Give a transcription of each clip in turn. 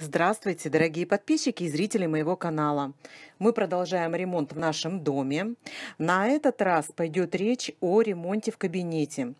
Здравствуйте, дорогие подписчики и зрители моего канала. Мы продолжаем ремонт в нашем доме. На этот раз пойдет речь о ремонте в кабинете,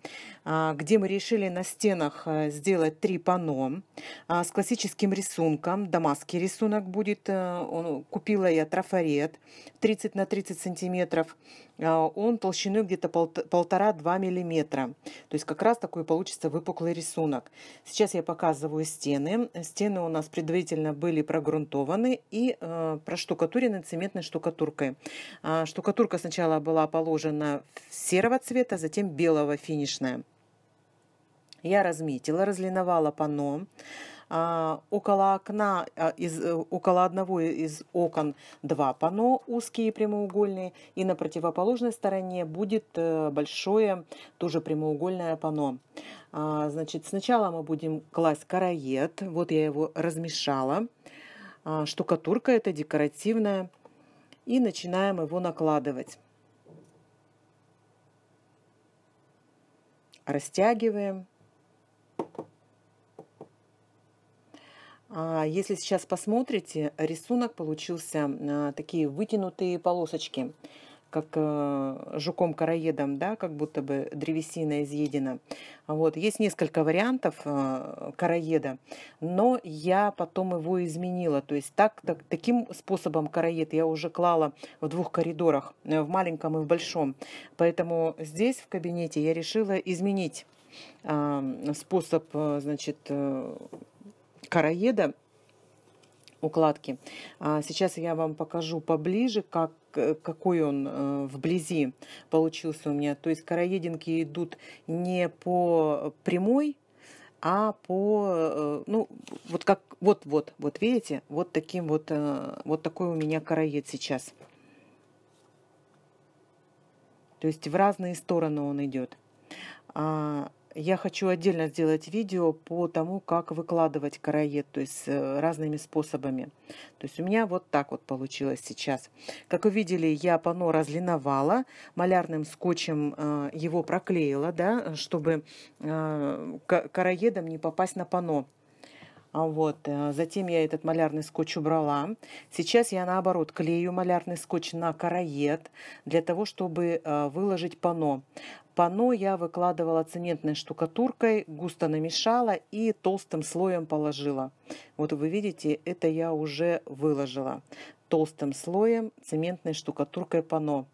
а, где мы решили на стенах а, сделать три пано а, с классическим рисунком. Дамасский рисунок будет. Э, купила я трафарет 30 на 30 сантиметров. Он толщиной где-то полтора-два миллиметра. То есть как раз такой получится выпуклый рисунок. Сейчас я показываю стены. Стены у нас предусмотрены предварительно были прогрунтованы и э, проштукатурены цементной штукатуркой. Э, штукатурка сначала была положена серого цвета, затем белого финишная. Я разметила, разлиновала панно. А, около окна, а, из, э, около одного из окон два пано узкие прямоугольные, и на противоположной стороне будет э, большое тоже прямоугольное пано. А, значит, сначала мы будем класть короед, вот я его размешала. Штукатурка это декоративная, и начинаем его накладывать. Растягиваем А, если сейчас посмотрите, рисунок получился а, такие вытянутые полосочки, как э, жуком-короедом, да, как будто бы древесина изъедена. Вот. Есть несколько вариантов э, короеда, но я потом его изменила. То есть так, так, таким способом короед я уже клала в двух коридорах, э, в маленьком и в большом. Поэтому здесь в кабинете я решила изменить способ значит, короеда укладки. А, сейчас я вам покажу поближе, как, э, какой он э, вблизи получился у меня. То есть короединки идут не по прямой, а по, э, ну, вот как, вот, вот, вот видите, вот таким вот, вот такой у меня короед сейчас. То есть в разные стороны он идет. А я хочу отдельно сделать видео по тому, как выкладывать караед, то есть э, разными способами. То есть у меня вот так вот получилось сейчас. Как вы видели, я пано разлиновала, малярным скотчем э, его проклеила, да, чтобы э, караедом не попасть на пано. А вот. Затем я этот малярный скотч убрала. Сейчас я наоборот клею малярный скотч на караед для того, чтобы выложить пано пано я выкладывала цементной штукатуркой, густо намешала и толстым слоем положила. Вот вы видите, это я уже выложила толстым слоем цементной штукатуркой пано.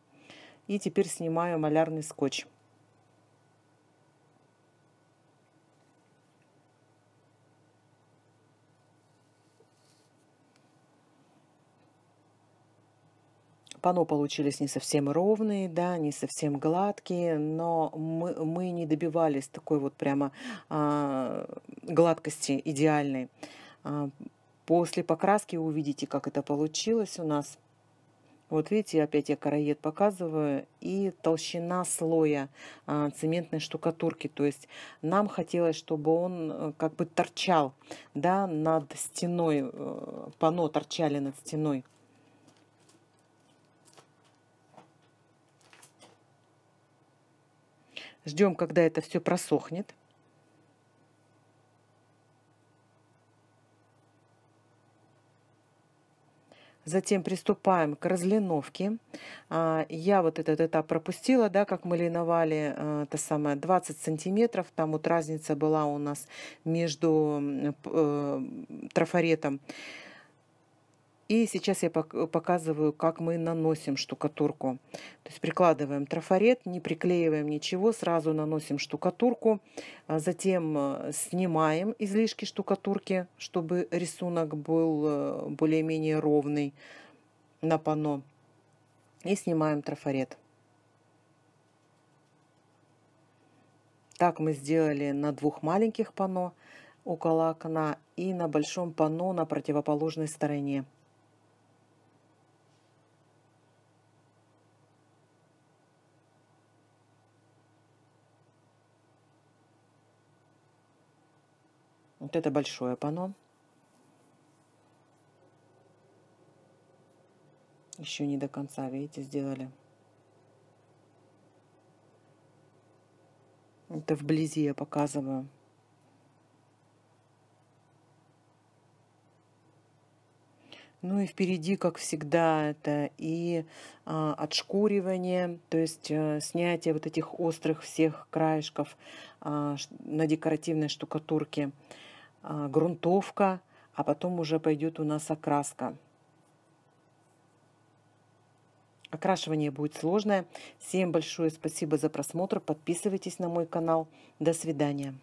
И теперь снимаю малярный скотч. пано получились не совсем ровные, да, не совсем гладкие, но мы, мы не добивались такой вот прямо а, гладкости идеальной. А, после покраски увидите, как это получилось у нас. Вот видите, опять я караед показываю. И толщина слоя а, цементной штукатурки. То есть нам хотелось, чтобы он э, как бы торчал да, над стеной. Э, пано торчали над стеной. Ждем, когда это все просохнет. Затем приступаем к разлиновке. А, я вот этот этап пропустила, да, как мы линовали, а, это самое 20 сантиметров. Там вот разница была у нас между э, трафаретом. И сейчас я показываю, как мы наносим штукатурку. То есть прикладываем трафарет, не приклеиваем ничего, сразу наносим штукатурку, а затем э, снимаем излишки штукатурки, чтобы рисунок был э, более-менее ровный на панно. И снимаем трафарет. Так мы сделали на двух маленьких панно около окна и на большом панно на противоположной стороне. Вот это большое панно. Еще не до конца, видите, сделали. Это вблизи я показываю. Ну и впереди, как всегда, это и э, отшкуривание, то есть э, снятие вот этих острых всех краешков э, на декоративной штукатурке. А, грунтовка, а потом уже пойдет у нас окраска. Окрашивание будет сложное. Всем большое спасибо за просмотр. Подписывайтесь на мой канал. До свидания.